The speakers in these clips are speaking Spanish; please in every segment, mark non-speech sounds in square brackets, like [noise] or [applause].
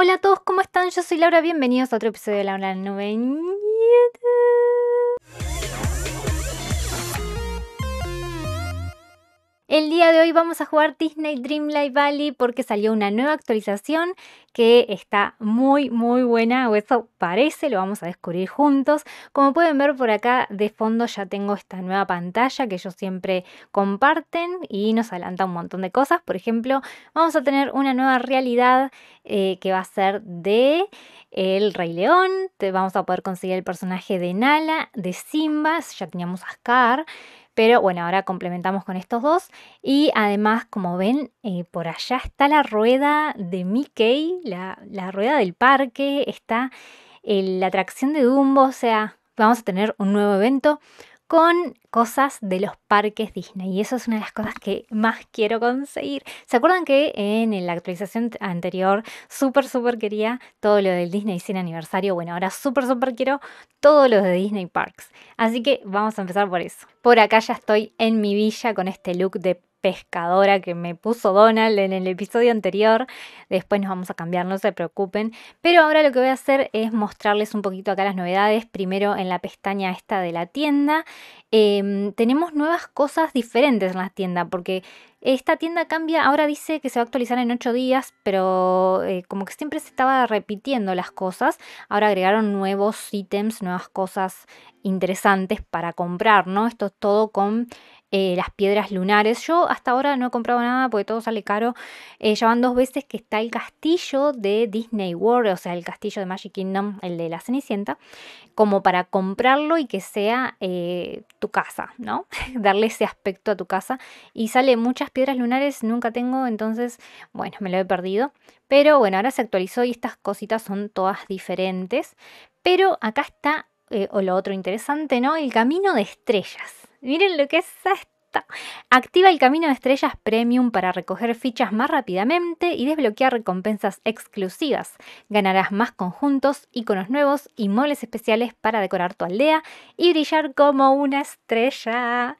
Hola a todos, ¿cómo están? Yo soy Laura, bienvenidos a otro episodio de Laura 97. El día de hoy vamos a jugar Disney Dreamlight Valley porque salió una nueva actualización que está muy muy buena, o eso parece, lo vamos a descubrir juntos. Como pueden ver por acá de fondo ya tengo esta nueva pantalla que ellos siempre comparten y nos adelanta un montón de cosas. Por ejemplo, vamos a tener una nueva realidad eh, que va a ser de el Rey León, vamos a poder conseguir el personaje de Nala, de Simba, ya teníamos a Scar, pero bueno, ahora complementamos con estos dos. Y además, como ven, eh, por allá está la rueda de Mickey, la, rueda del parque, está eh, la atracción de Dumbo, o sea, vamos a tener un nuevo evento con cosas de los parques Disney. Y eso es una de las cosas que más quiero conseguir. ¿Se acuerdan que en la actualización anterior súper, súper quería todo lo del Disney 100 aniversario? Bueno, ahora súper, súper quiero todo lo de Disney Parks. Así que vamos a empezar por eso. Por acá ya estoy en mi villa con este look de pescadora que me puso Donald en el episodio anterior. Después nos vamos a cambiar, no se preocupen. Pero ahora lo que voy a hacer es mostrarles un poquito acá las novedades. Primero en la pestaña esta de la tienda. Em, tenemos nuevas cosas diferentes en la tienda porque esta tienda cambia, ahora dice que se va a actualizar en 8 días, pero eh, como que siempre se estaba repitiendo las cosas, ahora agregaron nuevos ítems, nuevas cosas interesantes para comprar, ¿no? Esto es todo con eh, las piedras lunares. Yo hasta ahora no he comprado nada porque todo sale caro. Eh, ya van dos veces que está el castillo de Disney World, o sea, el castillo de Magic Kingdom, el de la Cenicienta, como para comprarlo y que sea tu casa, ¿no? [laughs] Darle ese aspecto a tu casa. Y sale muchas piedras lunares nunca tengo, entonces, bueno, me lo he perdido. Pero bueno, ahora se actualizó y estas cositas son todas diferentes. Pero acá está, eh, o lo otro interesante, ¿no? El camino de estrellas. Miren lo que es esto. Activa el camino de estrellas premium para recoger fichas más rápidamente y desbloquear recompensas exclusivas. Ganarás más conjuntos, iconos nuevos y muebles especiales para decorar tu aldea y brillar como una estrella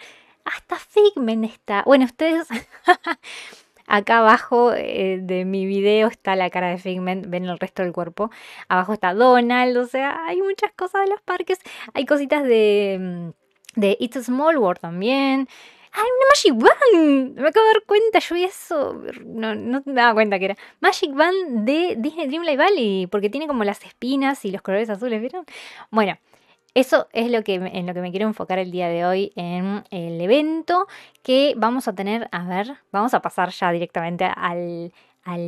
hasta Figment está. Bueno, ustedes, [laughs] acá abajo eh, de mi video está la cara de Figment, ven el resto del cuerpo. Abajo está Donald, o sea, hay muchas cosas de los parques. Hay cositas de, mm, de It's a Small World también. ¡Ay, una Magic Band! Me acabo de dar cuenta, yo vi eso. No, no me daba cuenta que era. Magic Band de Disney Dreamlight Valley, porque tiene como las espinas y los colores azules, ¿vieron? Bueno, eso es lo que, en lo que me quiero enfocar el día de hoy en el evento que vamos a tener, a ver, vamos a pasar ya directamente al,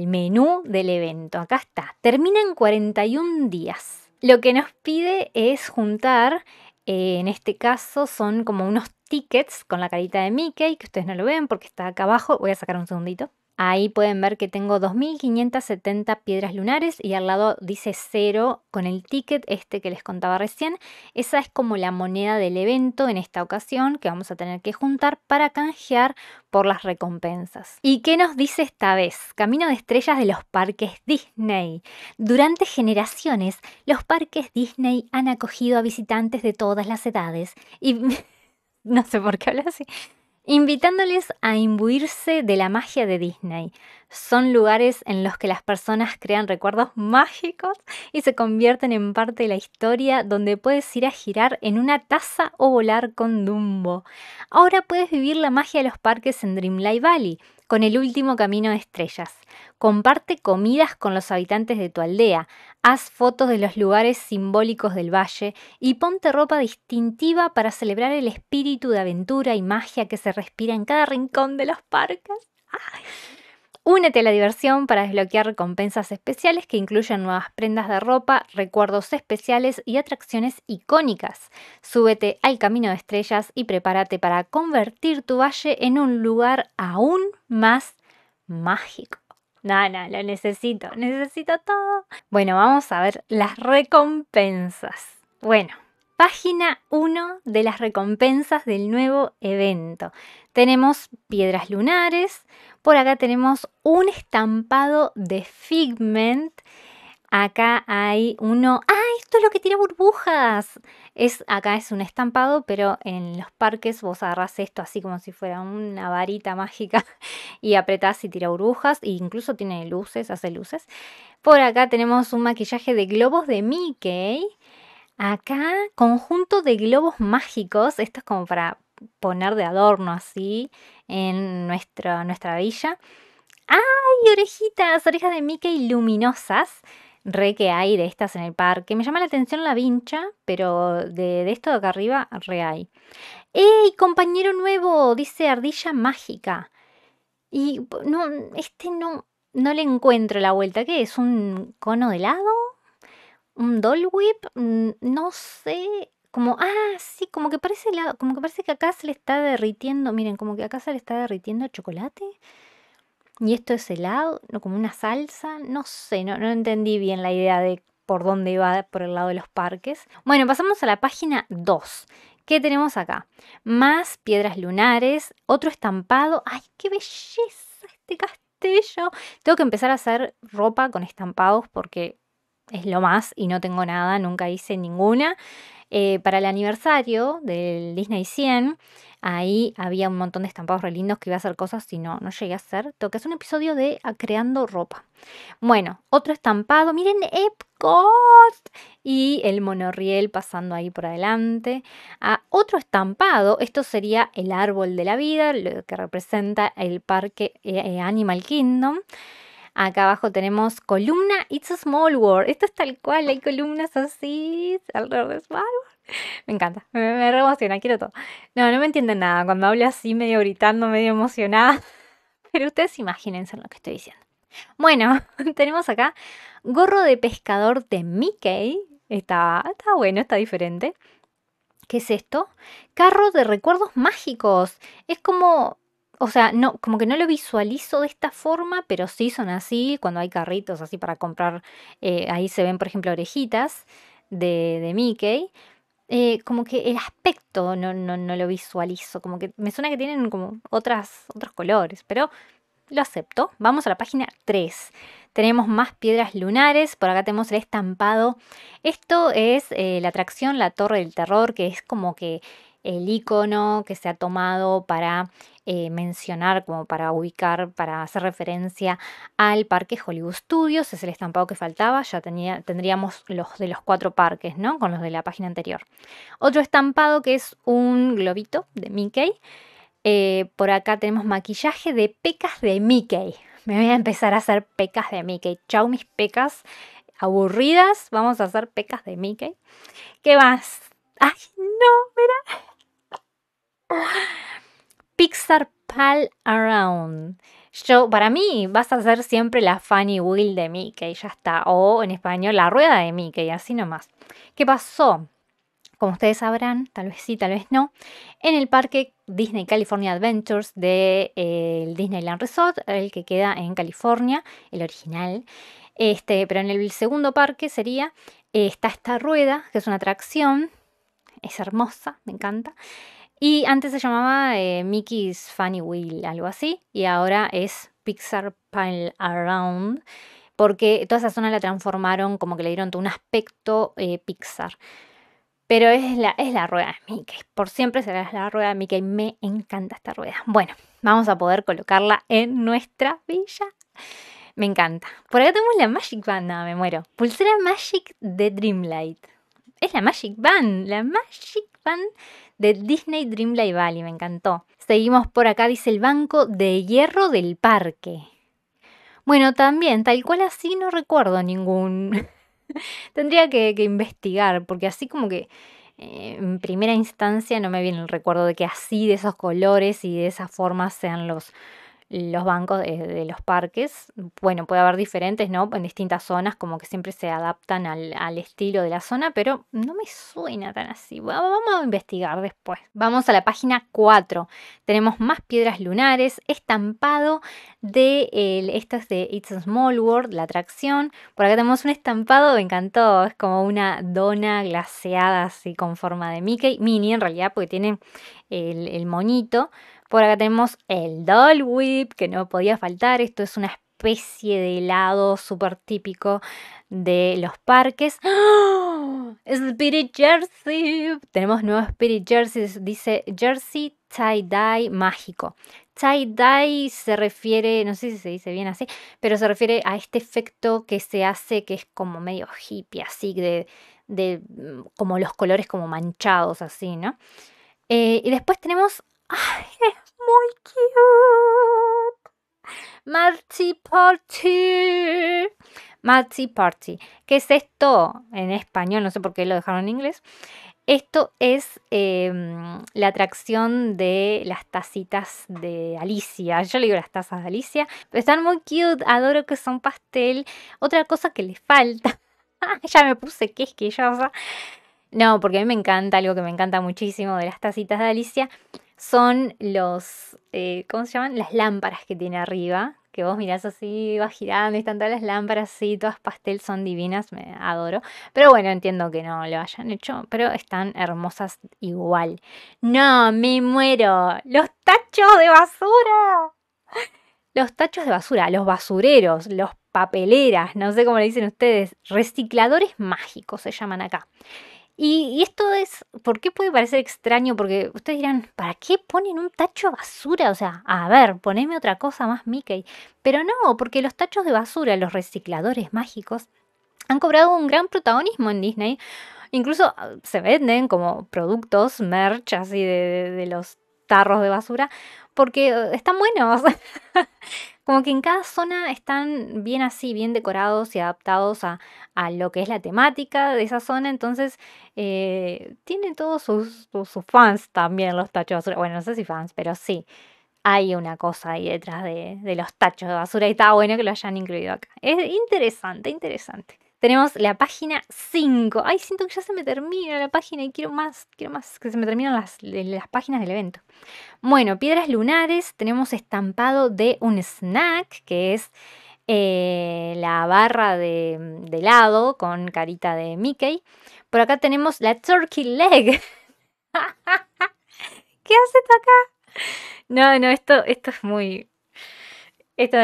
menú del evento. Acá está, termina en 41 días. Lo que nos pide es juntar, eh, en este caso son como unos tickets con la carita de Mickey, que ustedes no lo ven porque está acá abajo, voy a sacar un segundito. Ahí pueden ver que tengo 2.570 piedras lunares y al lado dice cero con el ticket este que les contaba recién. Esa es como la moneda del evento en esta ocasión que vamos a tener que juntar para canjear por las recompensas. ¿Y qué nos dice esta vez? Camino de estrellas de los parques Disney. Durante generaciones, los parques Disney han acogido a visitantes de todas las edades y... [laughs] no sé por qué hablo así invitándoles a imbuirse de la magia de Disney. Son lugares en los que las personas crean recuerdos mágicos y se convierten en parte de la historia donde puedes ir a girar en una taza o volar con Dumbo. Ahora puedes vivir la magia de los parques en Dreamlight Valley con el último camino de estrellas. Comparte comidas con los habitantes de tu aldea, haz fotos de los lugares simbólicos del valle y ponte ropa distintiva para celebrar el espíritu de aventura y magia que se respira en cada rincón de los parques. Únete a la diversión para desbloquear recompensas especiales que incluyen nuevas prendas de ropa, recuerdos especiales y atracciones icónicas. Súbete al camino de estrellas y prepárate para convertir tu valle en un lugar aún más mágico. Nana, no, lo necesito, necesito todo. Bueno, vamos a ver las recompensas. Bueno, página 1 de las recompensas del nuevo evento. Tenemos piedras lunares, por acá tenemos un estampado de Figment. Acá hay uno. ¡Ah! Esto es lo que tira burbujas. Es, acá es un estampado, pero en los parques vos agarrás esto así como si fuera una varita mágica [laughs] y apretás y tira burbujas. E incluso tiene luces, hace luces. Por acá tenemos un maquillaje de globos de Mickey. Acá, conjunto de globos mágicos. Esto es como para poner de adorno así en nuestra, nuestra villa. ¡Ay, orejitas! Orejas de Mickey luminosas. Re que hay de estas en el parque. Me llama la atención la vincha, pero de, esto de acá arriba, re hay. ¡Ey, compañero nuevo! Dice Ardilla Mágica. Y no, este no, no le encuentro la vuelta. ¿Qué es? ¿Un cono de helado? ¿Un doll whip? No sé como, ah, sí, como que parece helado, como que parece que acá se le está derritiendo, miren, como que acá se le está derritiendo chocolate. Y esto es helado, como una salsa, no sé, no, no entendí bien la idea de por dónde iba por el lado de los parques. Bueno, pasamos a la página 2. ¿Qué tenemos acá? Más piedras lunares, otro estampado. ¡Ay, qué belleza este castillo! Tengo que empezar a hacer ropa con estampados porque es lo más y no tengo nada, nunca hice ninguna. Eh, para el aniversario del Disney 100, ahí había un montón de estampados re lindos que iba a hacer cosas y no, no llegué a hacer. Tengo que hacer un episodio de Creando Ropa. Bueno, otro estampado, miren Epcot y el monorriel pasando ahí por adelante. Ah, otro estampado, esto sería el árbol de la vida, lo que representa el parque eh, eh, Animal Kingdom. Acá abajo tenemos columna It's a Small World. Esto es tal cual, hay columnas así alrededor de Small World. Me encanta, me, me emociona, quiero todo. No, no me entienden nada cuando hablo así, medio gritando, medio emocionada. [laughs] Pero ustedes imagínense lo que estoy diciendo. Bueno, [laughs] tenemos acá gorro de pescador de Mickey. Está, está bueno, está diferente. ¿Qué es esto? Carro de recuerdos mágicos. Es como o sea, no, como que no lo visualizo de esta forma, pero sí son así, cuando hay carritos así para comprar, eh, ahí se ven, por ejemplo, orejitas de, Mickey. Eh, como que el aspecto no, no, lo visualizo, como que me suena que tienen como otras, otros colores, pero lo acepto. Vamos a la página 3. Tenemos más piedras lunares, por acá tenemos el estampado. Esto es eh, la atracción La Torre del Terror, que es como que el icono que se ha tomado para eh, mencionar, como para ubicar, para hacer referencia al parque Hollywood Studios, es el estampado que faltaba, ya tenía, tendríamos los de los cuatro parques, ¿no? Con los de la página anterior. Otro estampado que es un globito de Mickey. Eh, por acá tenemos maquillaje de pecas de Mickey. Me voy a empezar a hacer pecas de Mickey. Chau mis pecas aburridas. Vamos a hacer pecas de Mickey. ¿Qué más? Ay, no, mira. Pixar Pal Around. Yo, para mí, vas a ser siempre la Funny Wheel de Mickey, ya está. O en español, la rueda de Mickey, así nomás. ¿Qué pasó? Como ustedes sabrán, tal vez sí, tal vez no, en el parque Disney California Adventures del de, eh, Disneyland Resort, el que queda en California, el original. Este, pero en el segundo parque sería, eh, está esta rueda, que es una atracción, es hermosa, me encanta. Y antes se llamaba eh, Mickey's Funny Wheel, algo así, y ahora es Pixar Pile Around, porque toda esa zona la transformaron, como que le dieron todo un aspecto eh, Pixar. Pero es la, es la rueda de Mickey, por siempre será la rueda de Mickey, me encanta esta rueda. Bueno, vamos a poder colocarla en nuestra villa. Me encanta. Por acá tenemos la Magic Band, me muero. Pulsera Magic de Dreamlight. Es la Magic Band, la Magic Band de Disney Dreamlight Valley, me encantó. Seguimos por acá, dice el banco de hierro del parque. Bueno, también, tal cual así no recuerdo ningún... [laughs] Tendría que, investigar, porque así como que eh, en primera instancia no me viene el recuerdo de que así de esos colores y de esa forma sean los, los bancos de, los parques. Bueno, puede haber diferentes, ¿no? En distintas zonas, como que siempre se adaptan al, estilo de la zona, pero no me suena tan así. vamos a investigar después. Vamos a la página 4. Tenemos más piedras lunares, estampado de, el, esto es de It's a Small World, la atracción. Por acá tenemos un estampado, me encantó, es como una dona glaseada así con forma de Mickey, mini en realidad, porque tiene el, moñito por acá tenemos el Doll Whip, que no podía faltar. Esto es una especie de helado súper típico de los parques. ¡Ah! Spirit Jersey. Tenemos nuevo Spirit Jersey. Dice Jersey tie-dye mágico. Tie-dye se refiere, no sé si se dice bien así, pero se refiere a este efecto que se hace que es como medio hippie, así, de, de mm, como los colores como manchados, así, ¿no? Eh, y después tenemos ¡Ay, es muy cute! Marty Party. Marti Party. ¿Qué es esto? En español, no sé por qué lo dejaron en inglés. Esto es em, la atracción de las tacitas de Alicia. Yo le digo las tazas de Alicia. Pero están muy cute, adoro que son pastel. Otra cosa que le falta. [laughs] ya me puse que yo. No, porque a mí me encanta, algo que me encanta muchísimo de las tacitas de Alicia son los, eh, ¿cómo se llaman? Las lámparas que tiene arriba, que vos mirás así, vas girando y están todas las lámparas así, todas pastel, son divinas, me adoro. Pero bueno, entiendo que no lo hayan hecho, pero están hermosas igual. No, me muero. Los tachos de basura. Los tachos de basura, los basureros, los papeleras, no sé cómo le dicen ustedes, recicladores mágicos se llaman acá. Y, esto es, ¿por qué puede parecer extraño? Porque ustedes dirán, ¿para qué ponen un tacho de basura? O sea, a ver, poneme otra cosa más, Mickey. Pero no, porque los tachos de basura, los recicladores mágicos, han cobrado un gran protagonismo en Disney. Incluso ah, se venden como productos, merch, así de, de los tarros de basura, porque eh, están buenos. [laughs] Como que en cada zona están bien así, bien decorados y adaptados a, lo que es la temática de esa zona. Entonces, eh, tienen todos sus, fans también los tachos de basura. Bueno, no sé si fans, pero sí. Hay una cosa ahí detrás de, de los tachos de basura y está bueno que lo hayan incluido acá. Es interesante, interesante. Tenemos la página 5. Ay, siento que ya se me termina la página y quiero más, quiero más, que se me terminan las, páginas del evento. Bueno, piedras lunares, tenemos estampado de un snack, que es eh, la barra de, helado con carita de Mickey. Por acá tenemos la turkey leg. [laughs] ¿Qué hace esto acá? No, no, esto, esto es muy... Esto,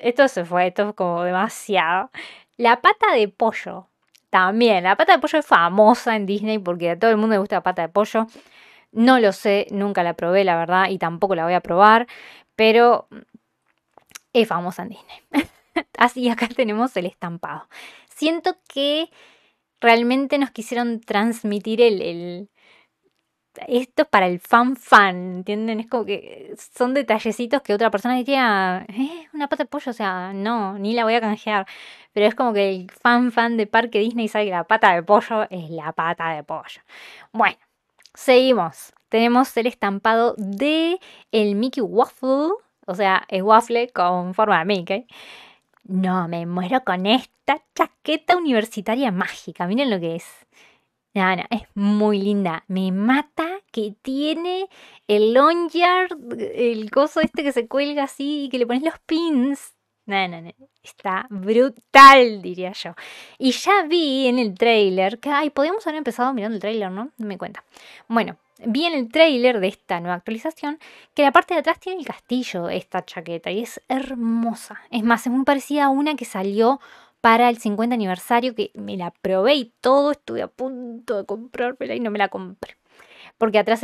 esto se fue, esto es como demasiado. La pata de pollo. También, la pata de pollo es famosa en Disney porque a todo el mundo le gusta la pata de pollo. No lo sé, nunca la probé, la verdad, y tampoco la voy a probar, pero es famosa en Disney. [laughs] Así acá tenemos el estampado. Siento que realmente nos quisieron transmitir el, el, esto es para el fan fan, ¿entienden? Es como que son detallecitos que otra persona diría, eh, una pata de pollo, o sea, no, ni la voy a canjear. Pero es como que el fan fan de Parque Disney sabe que la pata de pollo es la pata de pollo. Bueno, seguimos. Tenemos el estampado de el Mickey Waffle, o sea, es waffle con forma de Mickey. No, me muero con esta chaqueta universitaria mágica, miren lo que es Nana es muy linda. Me mata que tiene el long el coso este que se cuelga así y que le pones los pins. No, Está brutal, diría yo. Y ya vi en el trailer que, ay, podíamos haber empezado mirando el trailer, ¿no? No me cuenta. Bueno, vi en el trailer de esta nueva actualización que la parte de atrás tiene el castillo, esta chaqueta, y es hermosa. Es más, es muy parecida a una que salió para el 50 aniversario que me la probé y todo, estuve a punto de comprármela y no me la compré. Porque atrás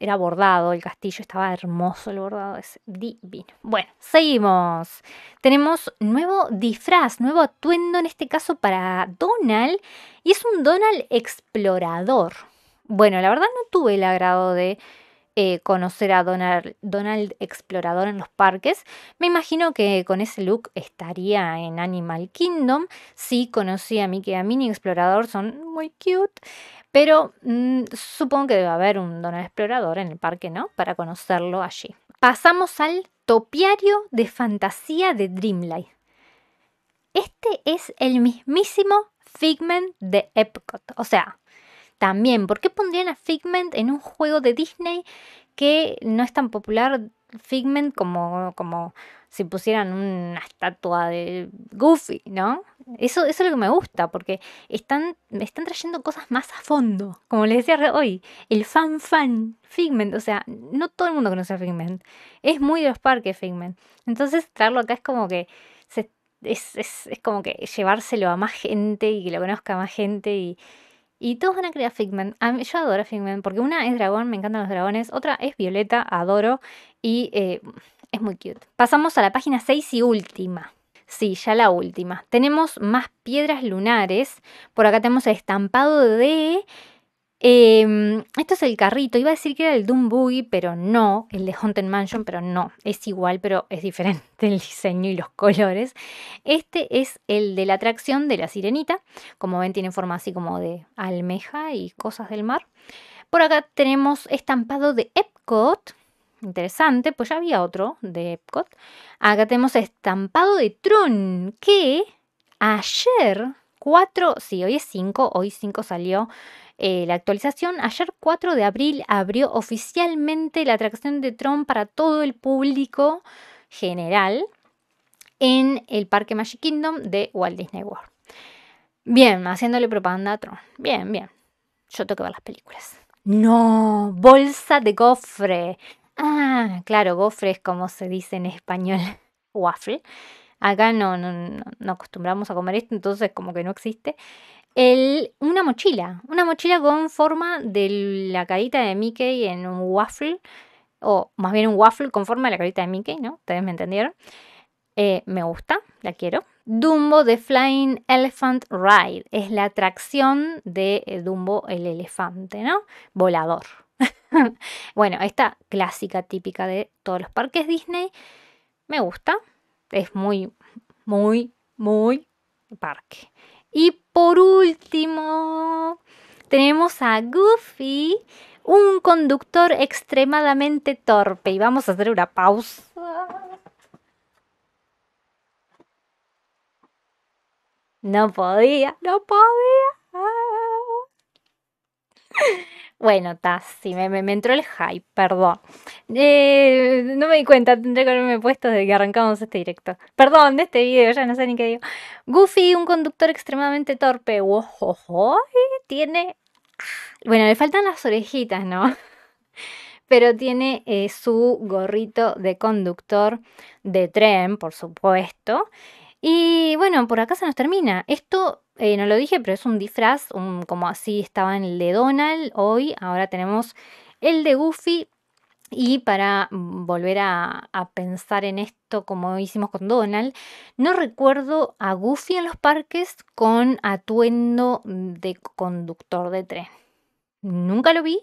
era bordado el castillo, estaba hermoso el bordado, es divino. Bueno, seguimos. Tenemos nuevo disfraz, nuevo atuendo en este caso para Donald y es un Donald explorador. Bueno, la verdad no tuve el agrado de eh, conocer a Donald, Explorador en los parques. Me imagino que con ese look estaría en Animal Kingdom. Sí, conocí a Mickey que a Mini Explorador, son muy cute. Pero mm, supongo que debe haber un Donald Explorador en el parque, ¿no? Para conocerlo allí. Pasamos al topiario de fantasía de Dreamlight. Este es el mismísimo Figment de Epcot. O sea, también. ¿Por qué pondrían a Figment en un juego de Disney que no es tan popular Figment como, como si pusieran una estatua de Goofy, ¿no? Eso, eso es lo que me gusta, porque están, están trayendo cosas más a fondo. Como les decía hoy, el fan fan, Figment, o sea, no todo el mundo conoce a Figment. Es muy de los parques Figment. Entonces traerlo acá es como que es, es como que llevárselo a más gente y que lo conozca más gente y y todos van a crear Figment. Yo adoro Figment porque una es dragón, me encantan los dragones. Otra es violeta, adoro. Y eh, es muy cute. Pasamos a la página 6 y última. Sí, ya la última. Tenemos más piedras lunares. Por acá tenemos el estampado de eh, esto es el carrito. Iba a decir que era el Doom Buggy, pero no. El de Haunted Mansion, pero no. Es igual, pero es diferente el [laughs] diseño y los colores. Este es el de la atracción de la sirenita. Como ven, tiene forma así como de almeja y cosas del mar. Por acá tenemos estampado de Epcot. Interesante, pues ya había otro de Epcot. Acá tenemos estampado de Tron, que ayer 4, sí, hoy es 5, hoy 5 salió eh, la actualización. Ayer 4 de abril abrió oficialmente la atracción de Tron para todo el público general en el Parque Magic Kingdom de Walt Disney World. Bien, haciéndole propaganda a Tron. Bien, bien. Yo tengo que ver las películas. No, bolsa de gofre. Ah, claro, gofre es como se dice en español, [laughs] waffle. Acá no, acostumbramos a comer esto, entonces como que no existe. El, una mochila, una mochila con forma de la carita de Mickey en un waffle, o más bien un waffle con forma de la carita de Mickey, ¿no? Ustedes me entendieron. Eh, me gusta, la quiero. Dumbo The Flying Elephant Ride. Es la atracción de eh, Dumbo el elefante, ¿no? Volador. [laughs] bueno, esta clásica típica de todos los parques Disney. Me gusta, es muy, muy, muy parque. Y por último, tenemos a Goofy, un conductor extremadamente torpe. Y vamos a hacer una pausa. No podía, no podía. Bueno, ta, sí, me, me, entró el hype, perdón. Eh, no me di cuenta, tendré que haberme puesto desde que arrancamos este directo. Perdón, de este video, ya no sé ni qué digo. Goofy, un conductor extremadamente torpe. Eh, tiene. Ah, bueno, le faltan las orejitas, ¿no? [laughs] Pero tiene eh, su gorrito de conductor de tren, por supuesto. Y bueno, por acá se nos termina. Esto eh, no lo dije, pero es un disfraz, como así estaba en el de Donald hoy, ahora tenemos el de Goofy. Y para volver a, a, pensar en esto como hicimos con Donald, no recuerdo a Goofy en los parques con atuendo de conductor de tren. Nunca lo vi,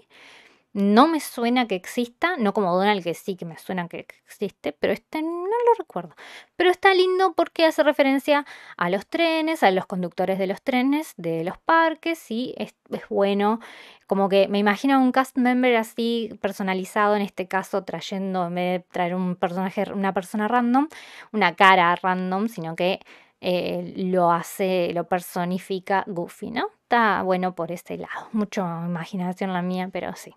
no me suena que exista, no como Donald que sí que me suena que existe, pero este no lo recuerdo. Pero está lindo porque hace referencia a los trenes, a los conductores de los trenes, de los parques y es, bueno, como que me imagino un cast member así personalizado en este caso trayéndome, traer un personaje, una persona random, una cara random, sino que eh, lo hace, lo personifica Goofy, ¿no? Está bueno por este lado. Mucha imaginación la mía, pero sí.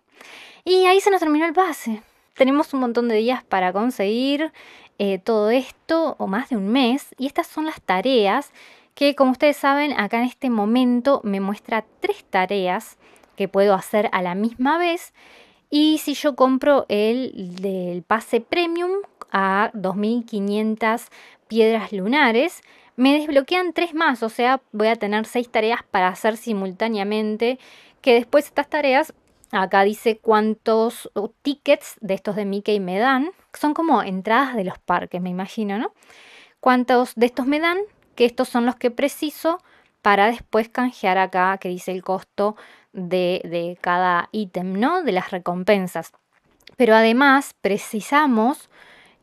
Y ahí se nos terminó el pase. Tenemos un montón de días para conseguir eh, todo esto, o más de un mes, y estas son las tareas que, como ustedes saben, acá en este momento me muestra tres tareas que puedo hacer a la misma vez. Y si yo compro el del pase premium a 2500 piedras lunares, me desbloquean tres más, o sea, voy a tener seis tareas para hacer simultáneamente, que después estas tareas, acá dice cuántos uh, tickets de estos de Mickey me dan, son como entradas de los parques, me imagino, ¿no? Cuántos de estos me dan, que estos son los que preciso para después canjear acá, que dice el costo de, cada ítem, ¿no? De las recompensas. Pero además precisamos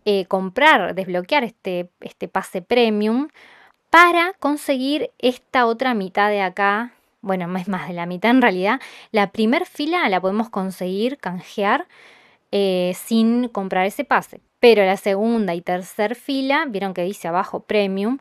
eh, comprar, desbloquear este, este pase premium para conseguir esta otra mitad de acá. Bueno, es más de la mitad en realidad. La primer fila la podemos conseguir, canjear, eh, sin comprar ese pase. Pero la segunda y tercera fila, vieron que dice abajo premium,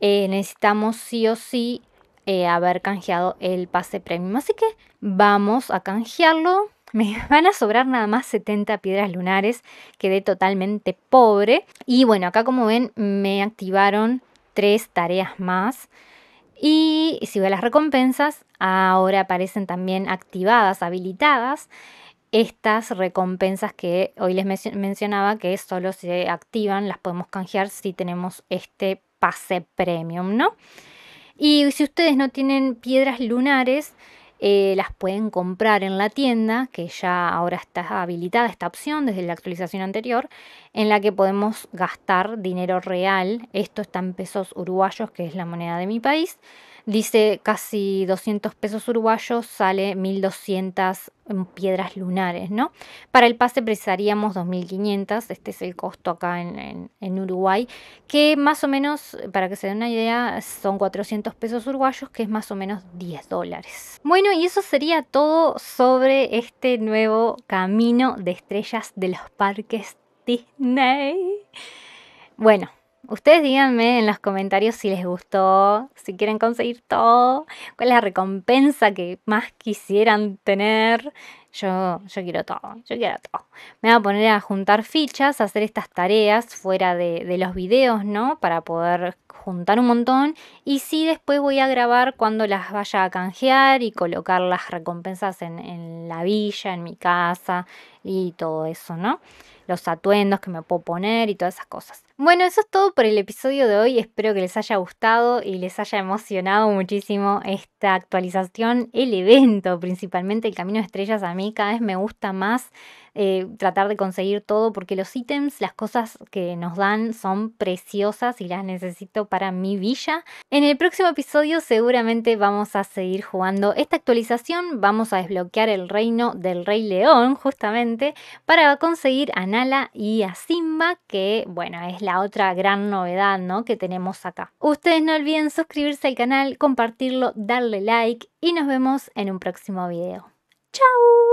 eh, necesitamos sí o sí eh, haber canjeado el pase premium. Así que vamos a canjearlo. [laughs] Me van a sobrar nada más 70 piedras lunares. Quedé totalmente pobre. Y bueno, acá como ven me activaron tres tareas más. Y si ve las recompensas, ahora aparecen también activadas, habilitadas, estas recompensas que hoy les mencionaba que solo se activan, las podemos canjear si tenemos este pase premium, ¿no? Y si ustedes no tienen piedras lunares, eh, las pueden comprar en la tienda, que ya ahora está habilitada esta opción desde la actualización anterior, en la que podemos gastar dinero real. Esto está en pesos uruguayos, que es la moneda de mi país. Dice casi 200 pesos uruguayos, sale 1200 piedras lunares, ¿no? Para el pase precisaríamos 2500, este es el costo acá en, Uruguay, que más o menos, para que se den una idea, son 400 pesos uruguayos, que es más o menos 10 dólares. Bueno, y eso sería todo sobre este nuevo camino de estrellas de los parques Disney. Bueno, Ustedes díganme en los comentarios si les gustó, si quieren conseguir todo, cuál es la recompensa que más quisieran tener. Yo, yo quiero todo, yo quiero todo. Me voy a poner a juntar fichas, a hacer estas tareas fuera de, los videos, ¿no? Para poder juntar un montón y sí después voy a grabar cuando las vaya a canjear y colocar las recompensas en, en la villa, en mi casa, y todo eso, ¿no? Los atuendos que me puedo poner y todas esas cosas. Bueno, eso es todo por el episodio de hoy. Espero que les haya gustado y les haya emocionado muchísimo esta actualización, el evento, principalmente el Camino de Estrellas a mí cada vez me gusta más. Eh, tratar de conseguir todo porque los ítems, las cosas que nos dan son preciosas y las necesito para mi villa. En el próximo episodio seguramente vamos a seguir jugando esta actualización, vamos a desbloquear el reino del rey león justamente para conseguir a Nala y a Simba que bueno es la otra gran novedad ¿no? que tenemos acá. Ustedes no olviden suscribirse al canal, compartirlo, darle like y nos vemos en un próximo video. ¡Chao!